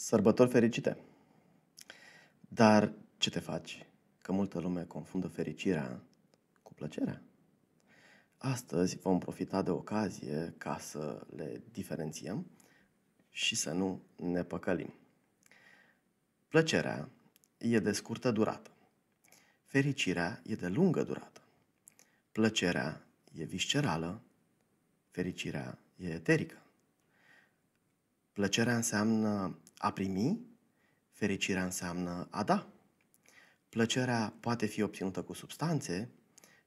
Sărbători fericite! Dar ce te faci? Că multă lume confundă fericirea cu plăcerea. Astăzi vom profita de ocazie ca să le diferențiem și să nu ne păcălim. Plăcerea e de scurtă durată. Fericirea e de lungă durată. Plăcerea e viscerală, fericirea e eterică. Plăcerea înseamnă a primi, fericirea înseamnă a da. Plăcerea poate fi obținută cu substanțe,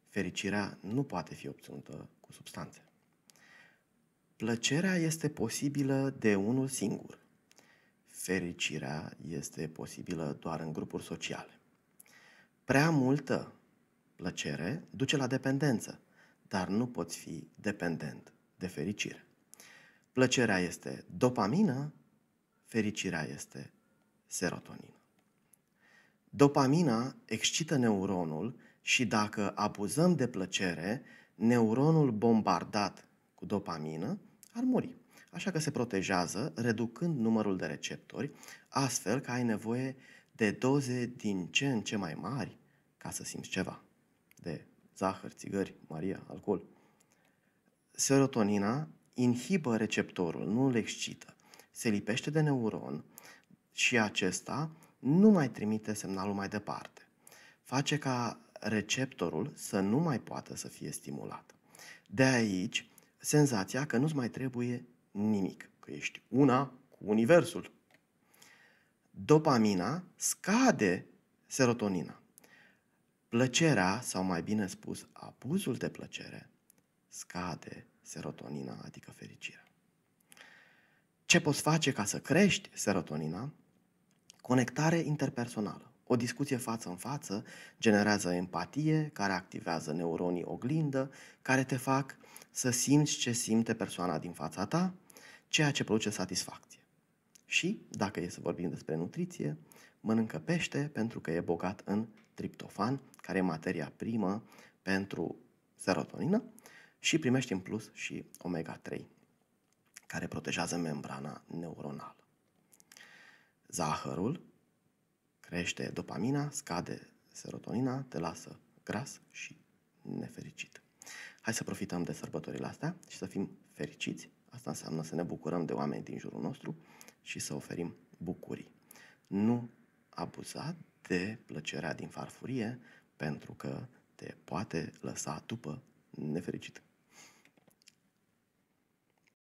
fericirea nu poate fi obținută cu substanțe. Plăcerea este posibilă de unul singur. Fericirea este posibilă doar în grupuri sociale. Prea multă plăcere duce la dependență, dar nu poți fi dependent de fericire. Plăcerea este dopamină, fericirea este serotonină. Dopamina excită neuronul și dacă abuzăm de plăcere, neuronul bombardat cu dopamină ar muri. Așa că se protejează, reducând numărul de receptori, astfel că ai nevoie de doze din ce în ce mai mari ca să simți ceva. De zahăr, țigări, maria, alcool. Serotonina inhibă receptorul, nu îl excită se lipește de neuron și acesta nu mai trimite semnalul mai departe. Face ca receptorul să nu mai poată să fie stimulat. De aici, senzația că nu-ți mai trebuie nimic, că ești una cu universul. Dopamina scade serotonina. Plăcerea, sau mai bine spus, abuzul de plăcere, scade serotonina, adică fericirea. Ce poți face ca să crești serotonina? Conectare interpersonală. O discuție față în față generează empatie, care activează neuronii oglindă, care te fac să simți ce simte persoana din fața ta, ceea ce produce satisfacție. Și, dacă e să vorbim despre nutriție, mănâncă pește pentru că e bogat în triptofan, care e materia primă pentru serotonină și primești în plus și omega-3 care protejează membrana neuronală. Zahărul crește dopamina, scade serotonina, te lasă gras și nefericit. Hai să profităm de sărbătorile astea și să fim fericiți. Asta înseamnă să ne bucurăm de oameni din jurul nostru și să oferim bucurii. Nu abuza de plăcerea din farfurie, pentru că te poate lăsa după nefericit.